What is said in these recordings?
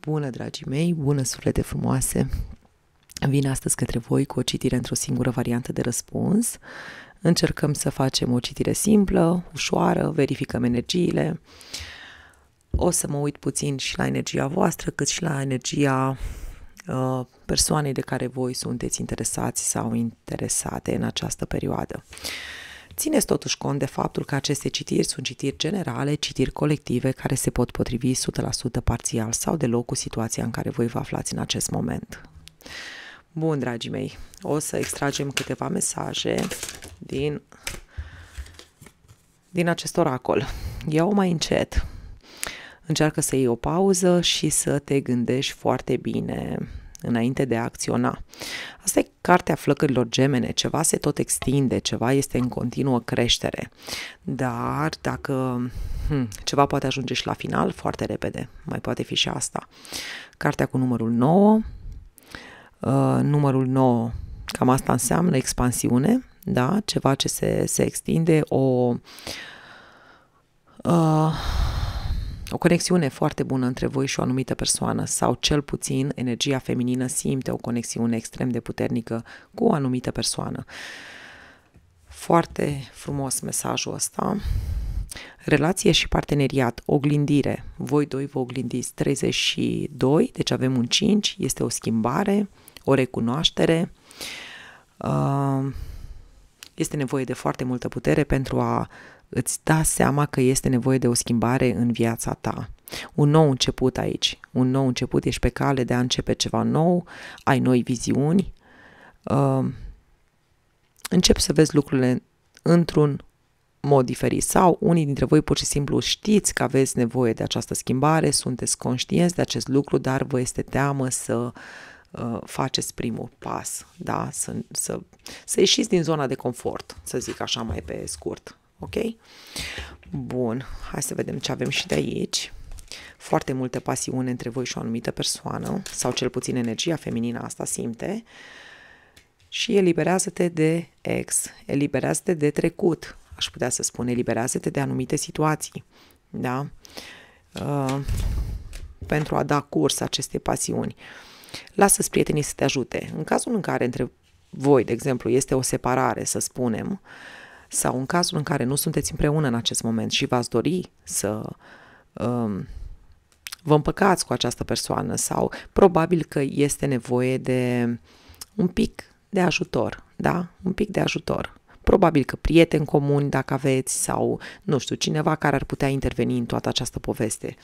Bună, dragii mei, bună suflete frumoase! Vin astăzi către voi cu o citire într-o singură variantă de răspuns. Încercăm să facem o citire simplă, ușoară, verificăm energiile. O să mă uit puțin și la energia voastră, cât și la energia uh, persoanei de care voi sunteți interesați sau interesate în această perioadă. Uh, Țineți totuși cont de faptul că aceste citiri sunt citiri generale, citiri colective care se pot potrivi 100% parțial sau deloc cu situația în care voi vă aflați în acest moment. Bun, dragii mei, o să extragem câteva mesaje din, din acest oracol. Ia-o mai încet. Încearcă să iei o pauză și să te gândești foarte bine înainte de a acționa. Asta e cartea flăcărilor gemene, ceva se tot extinde, ceva este în continuă creștere, dar dacă hmm, ceva poate ajunge și la final foarte repede, mai poate fi și asta. Cartea cu numărul 9, uh, numărul 9, cam asta înseamnă expansiune, da? ceva ce se, se extinde, o... Uh, o conexiune foarte bună între voi și o anumită persoană sau cel puțin energia feminină simte o conexiune extrem de puternică cu o anumită persoană. Foarte frumos mesajul ăsta. Relație și parteneriat, oglindire. Voi doi vă oglindiți 32, deci avem un 5, este o schimbare, o recunoaștere. Uh, este nevoie de foarte multă putere pentru a îți da seama că este nevoie de o schimbare în viața ta. Un nou început aici, un nou început, ești pe cale de a începe ceva nou, ai noi viziuni, uh, ehm, începi să vezi lucrurile într-un mod diferit sau unii dintre voi pur și simplu știți că aveți nevoie de această schimbare, sunteți conștienți de acest lucru, dar vă este teamă să uh, faceți primul pas, da? să, să, să ieșiți din zona de confort, să zic așa mai pe scurt. Ok? Bun, hai să vedem ce avem și de aici. Foarte multă pasiune între voi și o anumită persoană, sau cel puțin energia feminină asta simte. Și eliberează-te de ex, eliberează-te de trecut, aș putea să spun, eliberează-te de anumite situații, da? Uh, pentru a da curs acestei pasiuni. Lasă-ți prietenii să te ajute. În cazul în care între voi, de exemplu, este o separare, să spunem, uh, sau în cazul în care nu sunteți împreună în acest moment și v-ați dori să um, vă împăcați cu această persoană sau probabil că este nevoie de un pic de ajutor, da? Un pic de ajutor. Probabil că prieteni comuni dacă aveți sau, nu știu, cineva care ar putea interveni în toată această poveste.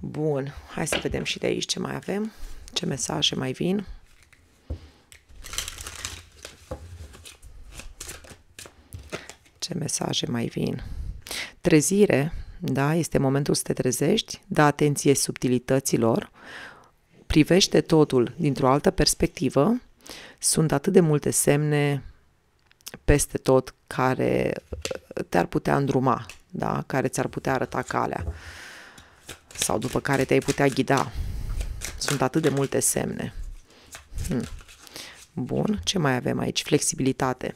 Bun, hai să vedem și de aici ce mai avem, ce mesaje mai vin. ce mesaje mai vin. Trezire, da, este momentul să te trezești, da atenție subtilităților, privește totul dintr-o altă perspectivă. Sunt atât de multe semne peste tot care uh, te-ar putea îndruma, da? care ți-ar putea arăta calea sau după care te-ai putea ghida. Sunt atât de multe semne. Hmm. Bun, ce mai avem aici? Flexibilitate.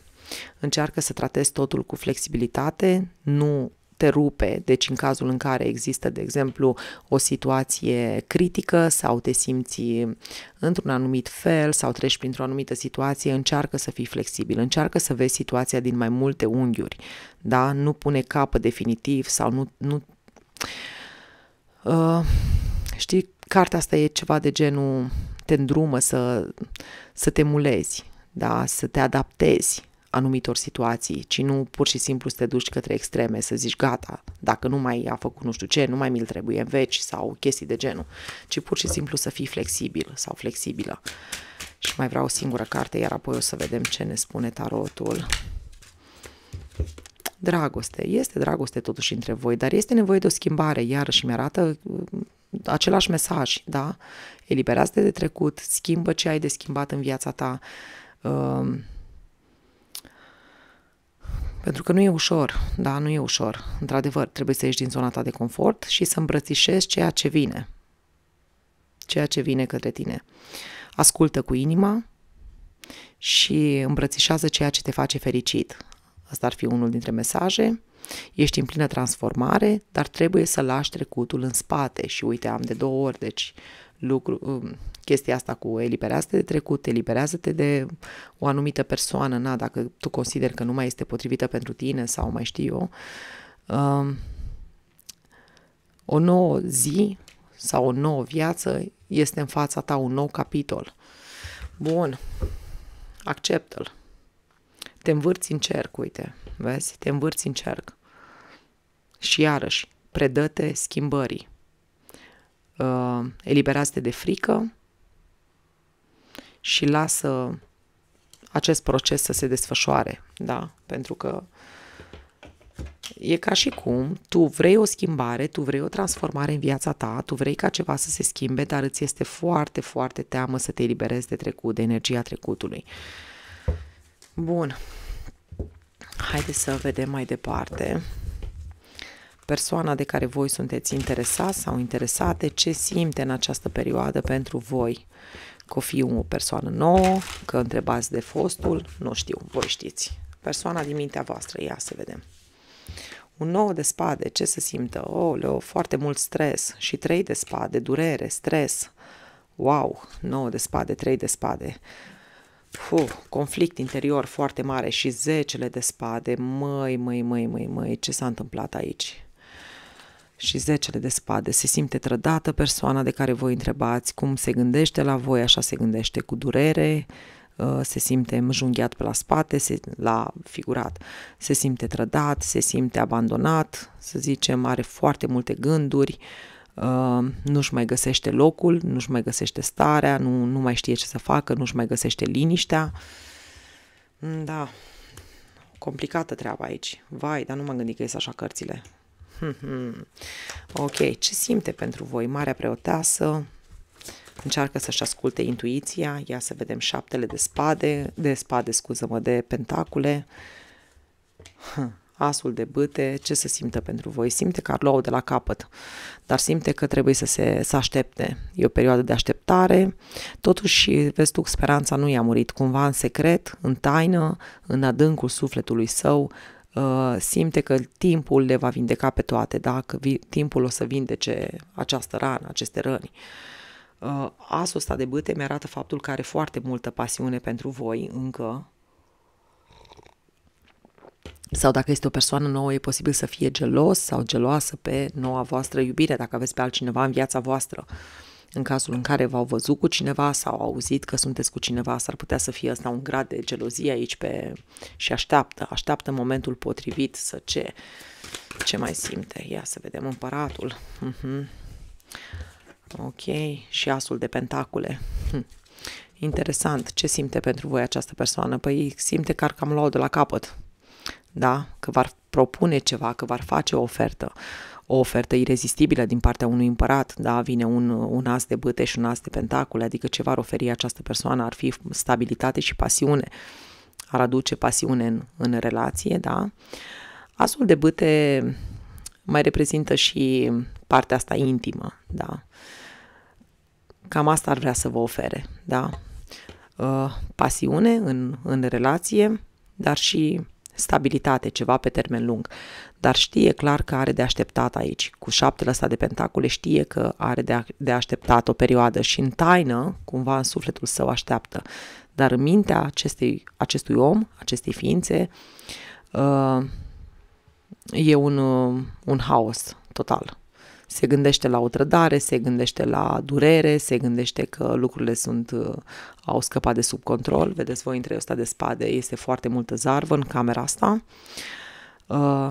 Încearcă să tratezi totul cu flexibilitate, nu te rupe, deci în cazul în care există, de exemplu, o situație critică sau te simți într-un anumit fel sau treci printr-o anumită situație, încearcă să fii flexibil, încearcă să vezi situația din mai multe unghiuri, da? Nu pune capă definitiv sau nu... nu uh, știi, cartea asta e ceva de genul te îndrumă să, să te mulezi, da? să te adaptezi anumitor situații, ci nu pur și simplu să te duci către extreme, să zici gata, dacă nu mai a făcut nu știu ce, nu mai mi-l trebuie în veci sau chestii de genul, ci pur și simplu să fii flexibil sau flexibilă. Și mai vreau o singură carte, iar apoi o să vedem ce ne spune tarotul. Dragoste. Este dragoste totuși între voi, dar este nevoie de o schimbare. Iarăși mi arată uh, același mesaj, da? Eliberați-te de trecut, schimbă ce ai de schimbat în viața ta. Uh, pentru că nu e ușor, da, nu e ușor. Într-adevăr, trebuie să ieși din zona ta de confort și să îmbrățișezi ceea ce vine. Ceea ce vine către tine. Ascultă cu inima și îmbrățișează ceea ce te face fericit. Asta ar fi unul dintre mesaje. Ești în plină transformare, dar trebuie să lași trecutul în spate și uite, am de două ori, deci lucru, um, chestia asta cu eliberează-te de trecut, eliberează-te de o anumită persoană, na, dacă tu consideri că nu mai este potrivită pentru tine sau mai știu eu, um, o nouă zi sau o nouă viață este în fața ta un nou capitol. Bun, acceptă-l. Te învârți în cerc, uite, vezi? Te învârți în cerc. Și iarăși, predă-te schimbării uh, eliberează-te de frică și lasă acest proces să se desfășoare, da? Pentru că e ca și cum tu vrei o schimbare, tu vrei o transformare în viața ta, tu vrei ca ceva să se schimbe, dar îți este foarte, foarte teamă să te eliberezi de trecut, de energia trecutului. Bun. Haideți să vedem mai departe persoana de care voi sunteți interesați sau interesate, ce simte în această perioadă pentru voi. Că o fi o persoană nouă, că întrebați de fostul, nu știu, voi știți. Persoana din mintea voastră, ia să vedem. Un nou de spade, ce se simtă? Oh, leo, foarte mult stres și trei de spade, durere, stres. Wow, nouă de spade, trei de spade. Puh, conflict interior foarte mare și zecele de spade. Măi, măi, măi, măi, măi, ce s-a întâmplat aici? și zecele de spade. Se simte trădată persoana de care voi întrebați cum se gândește la voi, așa se gândește cu durere, uh, se simte mjunghiat pe la spate, se, la figurat, se simte trădat, se simte abandonat, să zicem, are foarte multe gânduri, uh, nu-și mai găsește locul, nu-și mai găsește starea, nu, nu mai știe ce să facă, nu-și mai găsește liniștea. Mm, da, complicată treaba aici. Vai, dar nu m-am gândit că ies așa cărțile. Mhm. ok, ce simte pentru voi? Marea preoteasă încearcă să-și asculte intuiția, ia să vedem șaptele de spade, de spade, scuză-mă, de pentacule, asul de bâte, ce să simtă pentru voi? Simte că ar lua de la capăt, dar simte că trebuie să se să aștepte. E o perioadă de așteptare, totuși, vezi tu, speranța nu i-a murit, cumva în secret, în taină, în adâncul sufletului său, Uh, simte că timpul le va vindeca pe toate, da? că vi- timpul o să vindece această rană, aceste răni. Uh, asul ăsta de bâte mi-arată faptul că are foarte multă pasiune pentru voi încă, sau dacă este o persoană nouă, e posibil să fie gelos sau geloasă pe noua voastră iubire, dacă aveți pe altcineva în viața voastră. Uh, în cazul în care v-au văzut cu cineva sau au auzit că sunteți cu cineva, s-ar putea să fie asta un grad de gelozie aici pe... și așteaptă, așteaptă momentul potrivit să ce, ce mai simte. Ia să vedem împăratul. Uh-huh. Ok, și asul de pentacule. Hm. Interesant, ce simte pentru voi această persoană? Păi simte că ar cam lua de la capăt, da? Că v-ar propune ceva, că v-ar face o ofertă. Uh, o ofertă irezistibilă din partea unui împărat, da, vine un, un as de bâte și un as de pentacule, adică ce va oferi această persoană ar fi stabilitate și pasiune, ar aduce pasiune în, în relație, da. Asul de bâte mai reprezintă și partea asta intimă, da. Cam asta ar vrea să vă ofere, da. Uh, pasiune în, în relație, dar și stabilitate, ceva pe termen lung, dar știe clar că are de așteptat aici. Cu șaptele ăsta de pentacule știe că are de, a, de așteptat o perioadă și în taină, cumva în sufletul său așteaptă. Dar în mintea acestei, acestui om, acestei ființe, uh, e un, uh, un haos total se gândește la o trădare, se gândește la durere, se gândește că lucrurile sunt, uh, au scăpat de sub control. Vedeți voi, între ăsta de spade este foarte multă zarvă în camera asta. Uh,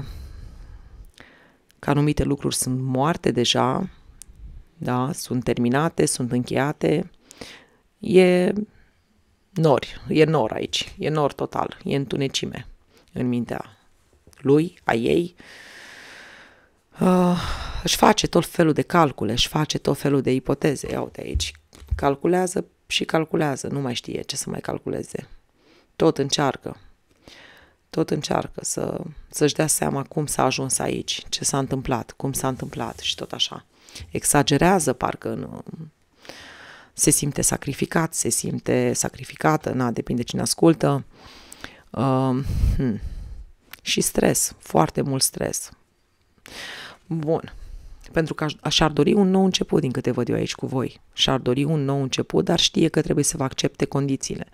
că anumite lucruri sunt moarte deja, da? sunt terminate, sunt încheiate. E nori, e nor aici, e nor total, e întunecime în mintea lui, a ei. Uh, Ah, își face tot felul de calcule, își face tot felul de ipoteze. Iau de aici, calculează și calculează, nu mai știe ce să mai calculeze. Tot încearcă, tot încearcă să, să-și dea seama cum s-a ajuns aici, ce s-a întâmplat, cum s-a întâmplat și tot așa. Exagerează, parcă în, se simte sacrificat, se simte sacrificată, na, depinde cine ascultă. Uh, hmm. Și stres, foarte mult stres. Bun. Pentru că și-ar dori un nou început, din câte văd eu aici cu voi. Și-ar dori un nou început, dar știe că trebuie să vă accepte condițiile.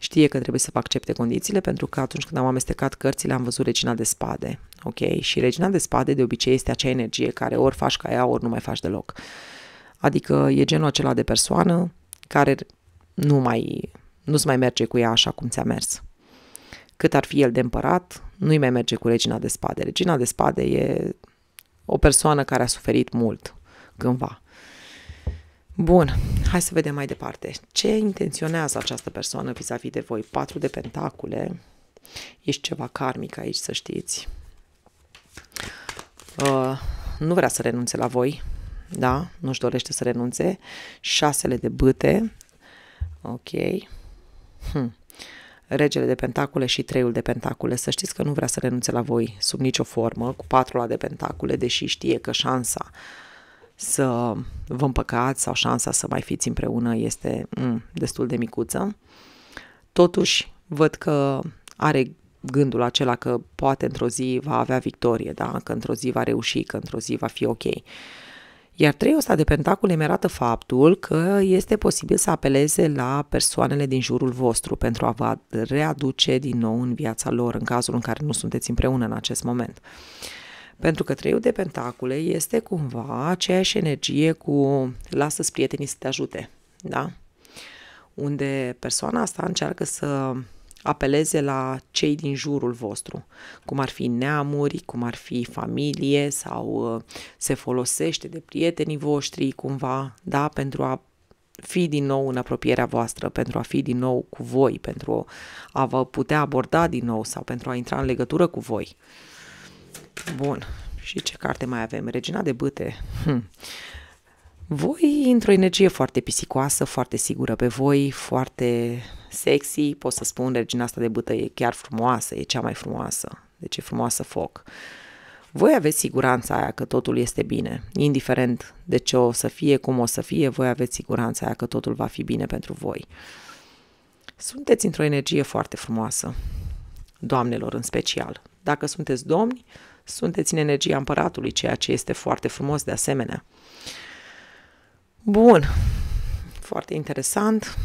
Știe că trebuie să vă accepte condițiile, pentru că atunci când am amestecat cărțile am văzut regina de spade. Ok? Și regina de spade de obicei este acea energie care ori faci ca ea, ori nu mai faci deloc. Adică e genul acela de persoană care nu mai, nu-ți mai merge cu ea așa cum ți-a mers. Cât ar fi el de împărat, nu-i mai merge cu regina de spade. Regina de spade e o persoană care a suferit mult cândva. Bun, hai să vedem mai departe. Ce intenționează această persoană vis-a-vis de voi? Patru de pentacule. Ești ceva karmic aici, să știți. Uh, nu vrea să renunțe la voi, da? Nu-și dorește să renunțe. Șasele de bâte. Ok. Hm regele de pentacule și treiul de pentacule. Să știți că nu vrea să renunțe la voi sub nicio formă cu patrula de pentacule, deși știe că șansa să vă împăcați sau șansa să mai fiți împreună este mm, destul de micuță. Totuși, văd că are gândul acela că poate într-o zi va avea victorie, da? că într-o zi va reuși, că într-o zi va fi ok. Iar trei ăsta de pentacule mi arată faptul că este posibil să apeleze la persoanele din jurul vostru pentru a vă readuce din nou în viața lor în cazul în care nu sunteți împreună în acest moment. Pentru că treiul de pentacule este cumva aceeași energie cu lasă-ți prietenii să te ajute, da? Unde persoana asta încearcă să apeleze la cei din jurul vostru, cum ar fi neamuri, cum ar fi familie sau uh, se folosește de prietenii voștri cumva, da, pentru a fi din nou în apropierea voastră, pentru a fi din nou cu voi, pentru a vă putea aborda din nou sau pentru a intra în legătură cu voi. Bun. Și ce carte mai avem? Regina de bâte. Hm. Voi într-o energie foarte pisicoasă, foarte sigură pe voi, foarte sexy, pot să spun, regina asta de bătăi e chiar frumoasă, e cea mai frumoasă, deci e frumoasă foc. Voi aveți siguranța aia că totul este bine, indiferent de ce o să fie, cum o să fie, voi aveți siguranța aia că totul va fi bine pentru voi. Sunteți într-o energie foarte frumoasă, doamnelor în special. Dacă sunteți domni, sunteți în energia împăratului, ceea ce este foarte frumos de asemenea. Bun, foarte interesant.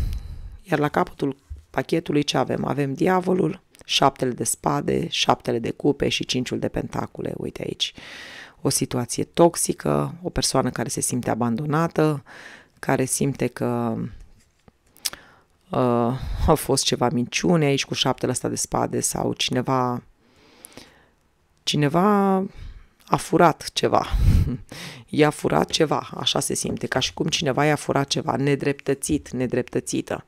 Iar la capătul pachetului ce avem? Avem diavolul, șaptele de spade, șaptele de cupe și cinciul de pentacule. Uite aici, o situație toxică, o persoană care se simte abandonată, care simte că uh, a fost ceva minciune aici cu șaptele ăsta de spade sau cineva cineva a furat ceva. I-a furat ceva, așa se simte, ca și cum cineva i-a furat ceva, nedreptățit, nedreptățită.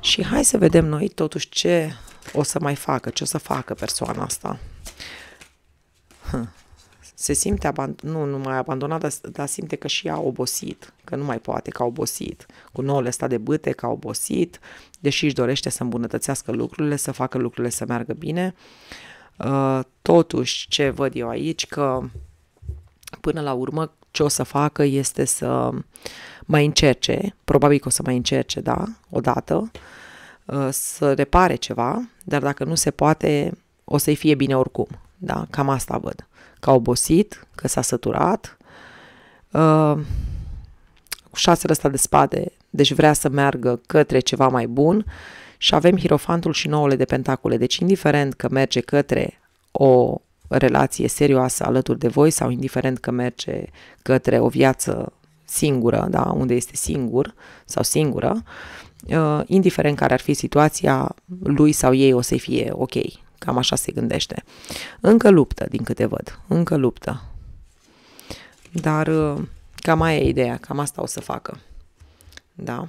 Și hai să vedem noi totuși ce o să mai facă, ce o să facă persoana asta. Se simte abandon, nu numai abandonat, dar, dar simte că și ea a obosit, că nu mai poate, că a obosit. Cu noul ăsta de bâte, că a obosit, deși își dorește să îmbunătățească lucrurile, să facă lucrurile să meargă bine. Uh, Uh, totuși, ce văd eu aici, că până la urmă ce o să facă este să mai încerce, probabil că o să mai încerce, da, odată, uh, să repare ceva, dar dacă nu se poate, o să-i fie bine oricum, da, cam asta văd. Că a obosit, că s-a săturat, uh, cu șasele ăsta de spade, deci vrea să meargă către ceva mai bun și avem hirofantul și nouăle de pentacule. Deci, indiferent că merge către o relație serioasă alături de voi sau indiferent că merge către o viață singură, da, unde este singur sau singură, uh, indiferent care ar fi situația lui sau ei o să fie ok. Cam așa se gândește. Încă luptă, din câte văd. Încă luptă. Dar uh, cam aia e ideea, cam asta o să facă. Da?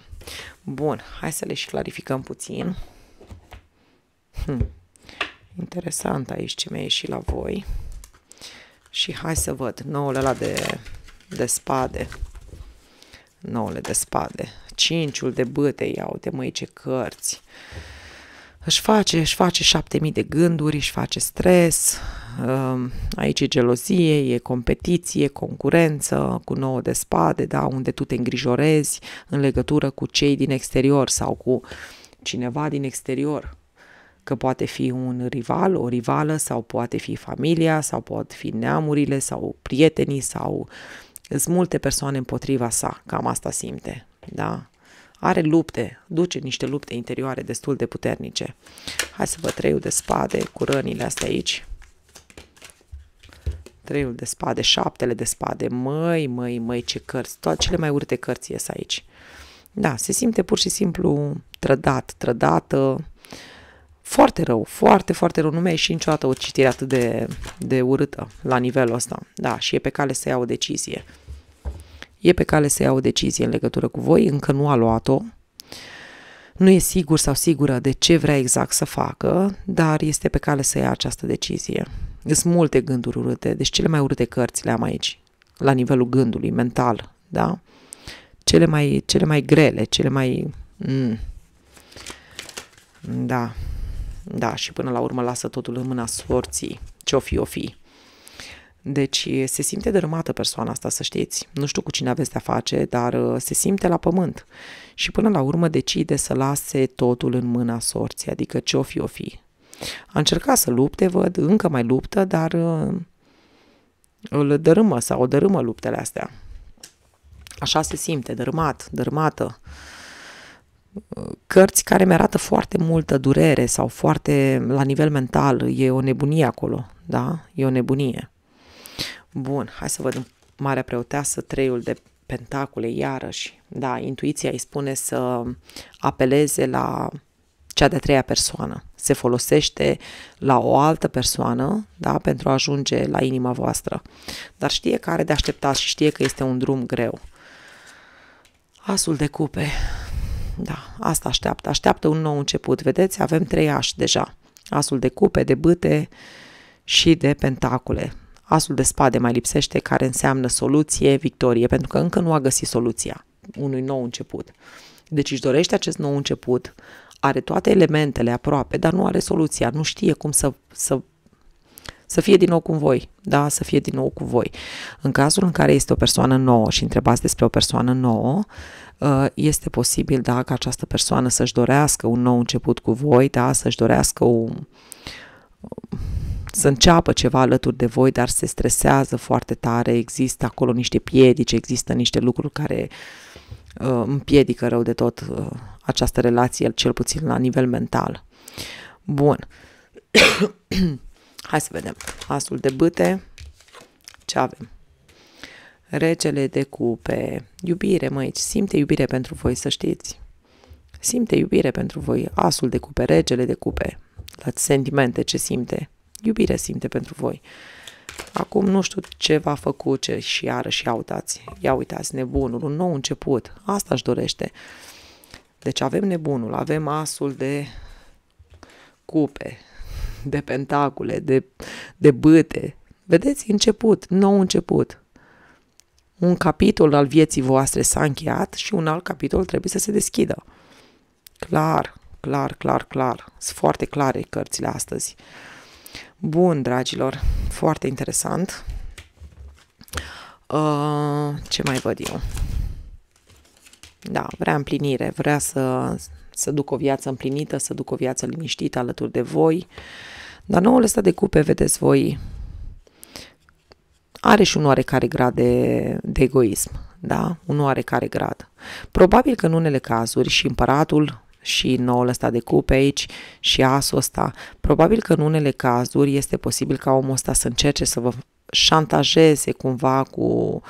Bun, hai să le și clarificăm puțin. Hm. Interesant aici ce mi-a ieșit la voi. Și hai să văd nouăle la de, de spade. Nouăle de spade. Cinciul de bâte, iau de măi ce cărți. Își face, își face șapte mii de gânduri, își face stres, Ehm, aici e gelozie, e competiție, concurență cu nouă de spade, da, unde tu te îngrijorezi în legătură cu cei din exterior sau cu cineva din exterior că poate fi un rival, o rivală, sau poate fi familia, sau pot fi neamurile, sau prietenii, sau sunt multe persoane împotriva sa, cam asta simte, da? Are lupte, duce niște lupte interioare destul de puternice. Hai să vă treiu de spade cu rănile astea aici. Treiul de spade, șaptele de spade, măi, măi, măi, ce cărți, toate cele mai urte cărți ies aici. Da, se simte pur și simplu trădat, trădată, foarte rău, foarte, foarte rău. Nu mi-a ieșit niciodată o citire atât de, de urâtă la nivelul ăsta. Da, și e pe cale să ia o decizie. E pe cale să ia o decizie în legătură cu voi, încă nu a luat-o, nu e sigur sau sigură de ce vrea exact să facă, dar este pe cale să ia această decizie. Sunt multe gânduri urâte, deci cele mai urâte cărți le am aici, la nivelul gândului mental, da? Cele mai, cele mai grele, cele mai... Mm. Da, da, și până la urmă lasă totul în mâna sorții, ce-o fi, o fi. Deci se simte dărâmată persoana asta, să știți. Nu știu cu cine aveți de-a face, dar uh, se simte la pământ. Și până la urmă decide să lase totul în mâna sorții, adică ce-o fi, o fi. A încercat să lupte, văd, încă mai luptă, dar uh, îl dărâmă sau o dărâmă luptele astea. Așa se simte, dărâmat, dărâmată. Cărți care mi-arată foarte multă durere sau foarte, la nivel mental, e o nebunie acolo, da? E o nebunie. Bun, hai să văd Marea Preoteasă, treiul de pentacule, iarăși. Da, intuiția îi spune să apeleze la cea de-a treia persoană. Se folosește la o altă persoană da, pentru a ajunge la inima voastră. Dar știe că are de așteptat și știe că este un drum greu. Asul de cupe. Da, asta așteaptă. Așteaptă un nou început. Vedeți, avem trei ași deja. Asul de cupe, de bâte și de pentacule. Asul de spade mai lipsește, care înseamnă soluție, victorie, pentru că încă nu a găsit soluția unui nou început. Deci își dorește acest nou început, are toate elementele aproape, dar nu are soluția, nu știe cum să, să, să fie din nou cu voi, da, să fie din nou cu voi. În cazul în care este o persoană nouă și întrebați despre o persoană nouă, uh, este posibil, da, ca această persoană să-și dorească un nou început cu voi, da, să-și dorească un, să înceapă ceva alături de voi, dar se stresează foarte tare, există acolo niște piedici, există niște lucruri care uh, Uh, împiedică rău de tot uh, această relație, cel puțin la nivel mental. Bun. Hai să vedem. Asul de bâte. Ce avem? Regele de cupe. Iubire, aici. simte iubire pentru voi, să știți. Simte iubire pentru voi. Asul de cupe, regele de cupe. Dați sentimente ce simte. Iubire simte pentru voi. Uh, Acum nu știu ce va făcut ce și iarăși ia uitați, ia uitați nebunul, un nou început, asta își dorește. Deci avem nebunul, avem asul de cupe, de pentacule, de, de băte. Vedeți, început, nou început. Un capitol al vieții voastre s-a încheiat și un alt capitol trebuie să se deschidă. Clar, clar, clar, clar. Sunt foarte clare cărțile astăzi. Bun, dragilor, foarte interesant. Uh, ce mai văd eu? Da, vrea împlinire, vrea să, să duc o viață împlinită, să duc o viață liniștită alături de voi. Dar noul ăsta de cupe, vedeți voi, are și un oarecare grad de, de egoism, da? Un oarecare grad. Probabil că în unele cazuri și împăratul și noul ăsta de cupe aici și asul ăsta. Probabil că în unele cazuri este posibil ca omul ăsta să încerce să vă șantajeze cumva cu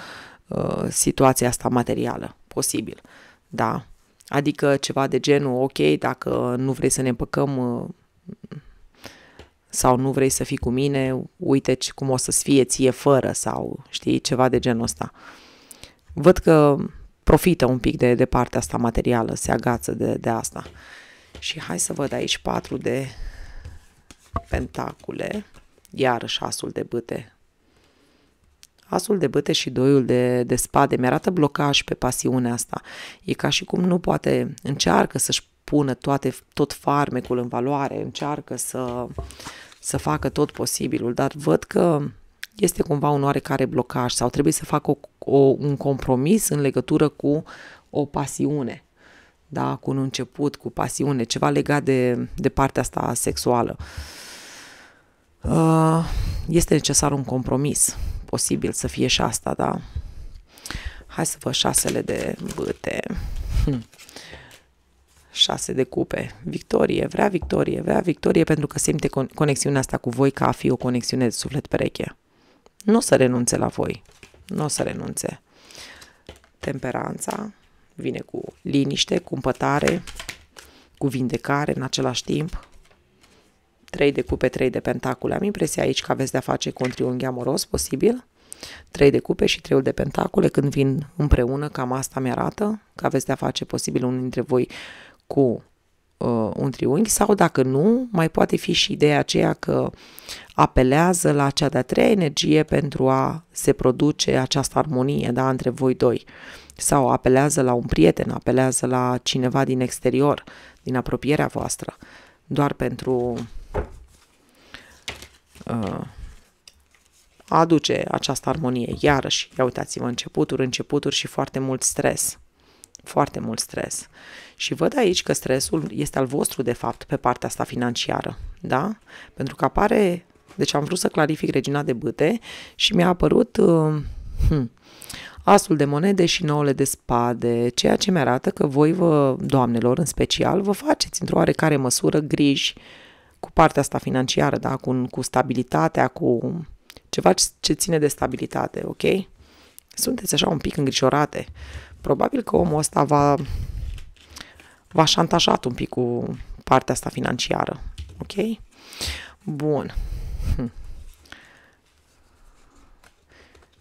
uh, situația asta materială. Posibil, da? Adică ceva de genul, ok, dacă nu vrei să ne împăcăm... Uh, sau nu vrei să fii cu mine, uite cum o să-ți fie ție fără sau știi, ceva de genul ăsta. Văd că profită un pic de, de partea asta materială, se agață de, de asta. Și hai să văd aici patru de pentacule, iarăși asul de bâte. Asul de bâte și doiul de, de spade mi-arată blocaj pe pasiunea asta. E ca și cum nu poate, încearcă să-și pună toate, tot farmecul în valoare, încearcă să, să facă tot posibilul, dar văd că este cumva un oarecare blocaj sau trebuie să facă o o, un compromis în legătură cu o pasiune, da? cu un început, cu pasiune, ceva legat de, de partea asta sexuală. Uh, este necesar un compromis, posibil să fie și asta, da? Hai să vă șasele de băte, Hm. Șase de cupe. Victorie, vrea victorie, vrea victorie pentru că simte conexiunea asta cu voi ca a fi o conexiune de suflet pereche. Nu o să renunțe la voi nu o să renunțe. Temperanța vine cu liniște, cu împătare, cu vindecare în același timp. 3 de cupe, 3 de pentacule. Am impresia aici că aveți de-a face cu un triunghi amoros, posibil. 3 de cupe și 3 de pentacule când vin împreună, cam asta mi arată că aveți de-a face posibil unul dintre voi cu uh, un triunghi sau dacă nu, mai poate fi și ideea aceea că apelează la cea de-a treia energie pentru a se produce această armonie da, între voi doi sau apelează la un prieten, apelează la cineva din exterior, din apropierea voastră, doar pentru uh, a aduce această armonie. Iarăși, ia uitați-vă, începuturi, începuturi și foarte mult stres. Foarte mult stres. Uh, și văd aici că stresul este al vostru, de fapt, pe partea asta financiară, da? Pentru că apare, deci am vrut să clarific regina de băte și mi-a apărut uh, hmm, asul de monede și nouăle de spade, ceea ce mi arată că voi, vă, doamnelor în special, vă faceți într-o oarecare măsură griji cu partea asta financiară, da? cu, cu stabilitatea, cu ceva ce ține de stabilitate, ok? Sunteți așa un pic îngrijorate. Probabil că omul ăsta va v-a șantajat un pic cu partea asta financiară. Ok? Bun. Hm.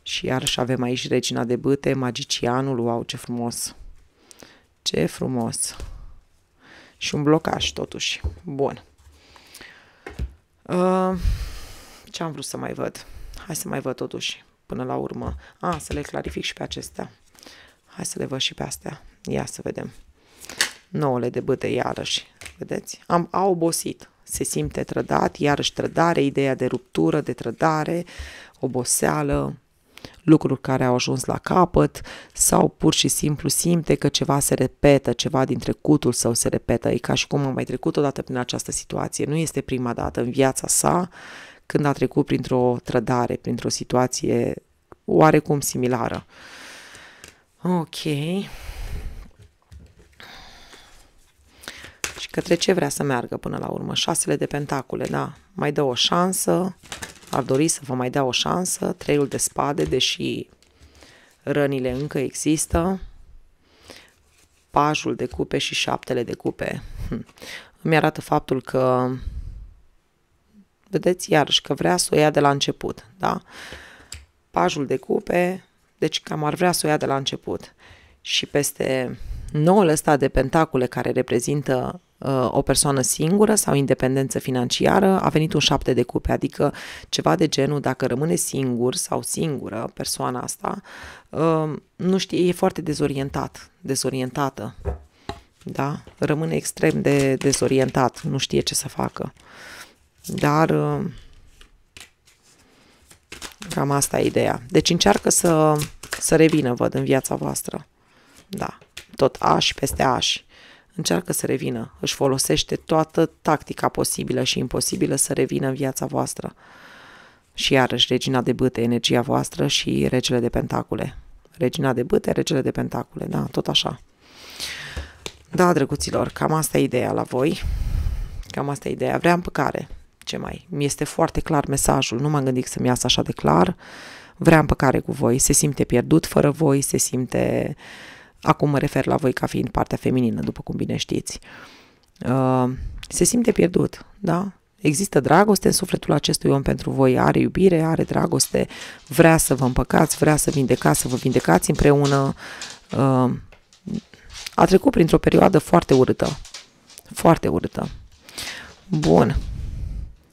Și iarăși avem aici regina de bâte, magicianul, wow, ce frumos! Ce frumos! Și un blocaj, totuși. Bun. Uh, ce am vrut să mai văd? Hai să mai văd, totuși, până la urmă. A, ah, să le clarific și pe acestea. Hai să le văd și pe astea. Ia să vedem nouăle de bâte iarăși. Vedeți? Am, a obosit. Se simte trădat, iarăși trădare, ideea de ruptură, de trădare, oboseală, lucruri care au ajuns la capăt sau pur și simplu simte că ceva se repetă, ceva din trecutul său se repetă. E ca și cum am mai trecut odată prin această situație. Nu este prima dată în viața sa când a trecut printr-o trădare, printr-o situație oarecum similară. Ok. către ce vrea să meargă până la urmă. Șasele de pentacule, da, mai dă o șansă, ar dori să vă mai dea o șansă, treiul de spade, deși rănile încă există, pajul de cupe și șaptele de cupe. Hm. Îmi arată faptul că, vedeți, iarăși că vrea să o ia de la început, da? Pajul de cupe, deci cam ar vrea să o ia de la început și peste noul ăsta de pentacule care reprezintă uh, o persoană singură sau independență financiară, a venit un șapte de cupe, adică ceva de genul, dacă rămâne singur sau singură persoana asta, uh, nu știe, e foarte dezorientat, dezorientată, da? Rămâne extrem de dezorientat, nu știe ce să facă. Dar uh, cam asta e ideea. Deci încearcă să, să revină, văd, în viața voastră. Da tot ași peste ași. Încearcă să revină, își folosește toată tactica posibilă și imposibilă să revină în viața voastră. Și iarăși, regina de bâte, energia voastră și regele de pentacule. Regina de bâte, regele de pentacule, da, tot așa. Da, drăguților, cam asta e ideea la voi. Cam asta e ideea. Vreau împăcare. Ce mai? Mi este foarte clar mesajul. Nu m-am gândit să-mi iasă așa de clar. Vrea împăcare cu voi. Se simte pierdut fără voi, se simte uh, Acum mă refer la voi ca fiind partea feminină, după cum bine știți. Uh, se simte pierdut, da? Există dragoste în sufletul acestui om pentru voi, are iubire, are dragoste, vrea să vă împăcați, vrea să vindecați, să vă vindecați împreună. Uh, a trecut printr-o perioadă foarte urâtă, foarte urâtă. Bun.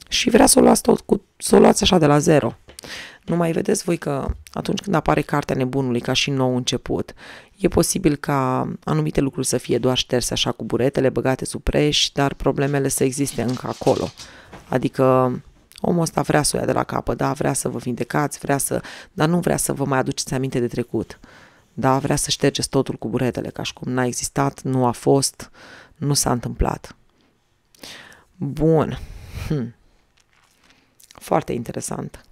Și vrea să o luați tot cu, să o luați așa de la zero. Nu mai vedeți voi că atunci când apare cartea nebunului ca și nou început, e posibil ca anumite lucruri să fie doar șterse așa cu buretele, băgate sub preș, dar problemele să existe încă acolo. Adică omul ăsta vrea să o ia de la capăt, da, vrea să vă vindecați, vrea să, dar nu vrea să vă mai aduceți aminte de trecut. Da, vrea să ștergeți totul cu buretele, ca și cum n-a existat, nu a fost, nu s-a întâmplat. Bun. Hm. Foarte interesant.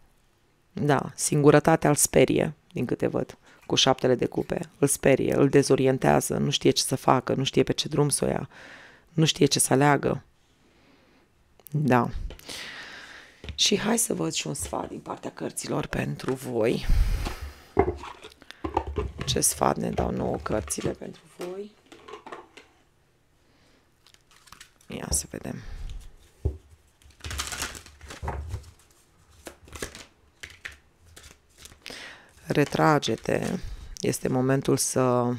Da, singurătatea îl sperie, din câte văd, cu șaptele de cupe. Îl sperie, îl dezorientează, nu știe ce să facă, nu știe pe ce drum să o ia, nu știe ce să aleagă. Da. Și hai să văd și un sfat din partea cărților pentru voi. Ce sfat ne dau nouă cărțile pentru voi? Ia să vedem. retrage-te, este momentul să,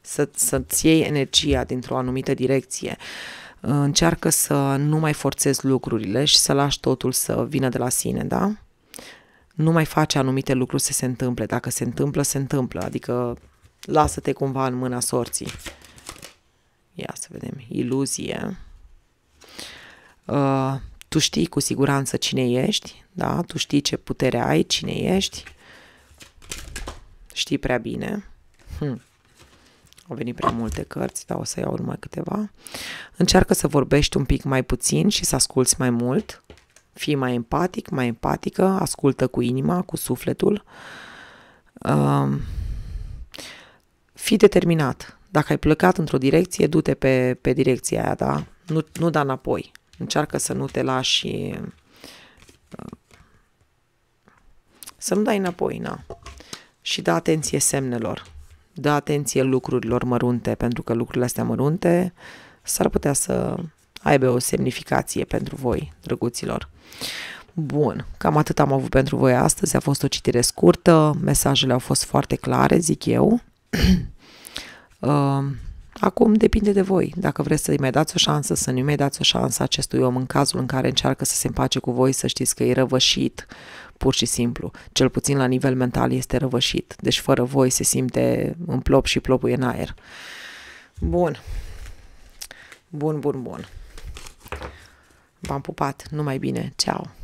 să, să-ți iei energia dintr-o anumită direcție. Încearcă să nu mai forțezi lucrurile și să lași totul să vină de la sine, da? Nu mai face anumite lucruri să se întâmple. Dacă se întâmplă, se întâmplă. Adică lasă-te cumva în mâna sorții. Ia să vedem. Iluzie. Uh, tu știi cu siguranță cine ești, da? Tu știi ce putere ai, cine ești. Știi prea bine. Hmm. Au venit prea multe cărți, dar o să iau numai câteva. Încearcă să vorbești un pic mai puțin și să asculți mai mult. Fii mai empatic, mai empatică, ascultă cu inima, cu sufletul. Uh, fii determinat. Dacă ai plecat într-o direcție, du-te pe, pe direcția aia, da? Nu, nu da înapoi. Încearcă să nu te lași și... Uh, să nu dai înapoi, na și dă atenție semnelor, dă atenție lucrurilor mărunte, pentru că lucrurile astea mărunte s-ar putea să aibă o semnificație pentru voi, drăguților. Bun, cam atât am avut pentru voi astăzi, a fost o citire scurtă, mesajele au fost foarte clare, zic eu. uh, Acum depinde de voi, dacă vreți să-i mai dați o șansă, să nu-i mai dați o șansă acestui om în cazul în care încearcă să se împace cu voi, să știți că e răvășit, pur și simplu. Cel puțin la nivel mental este răvășit, deci fără voi se simte în plop și plopul în aer. Bun, bun, bun, bun. V-am pupat, numai bine, ceau!